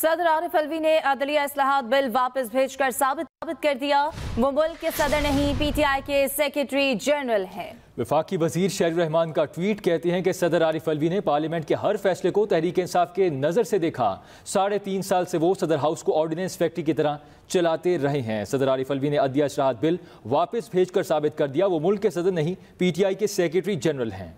सदर आरिफ अलवी ने अदलिया असलाहत बिल वापस भेजकर साबित साबित कर दिया वो मुल्क के सदर नहीं पीटीआई के सेक्रेटरी जनरल हैं विफाकी वजीर शेर रहमान का ट्वीट कहते हैं कि सदर आरिफ अलवी ने पार्लियामेंट के हर फैसले को तहरीक इंसाफ के नज़र से देखा साढ़े तीन साल से वो सदर हाउस को ऑर्डिनेंस फैक्ट्री की तरह चलाते रहे हैं सदर आरिफ अलवी ने अदलिया असलाहत बिल वापस भेज कर साबित कर दिया वो मुल्क के सदर नहीं पी टी आई के सेक्रेटरी जनरल हैं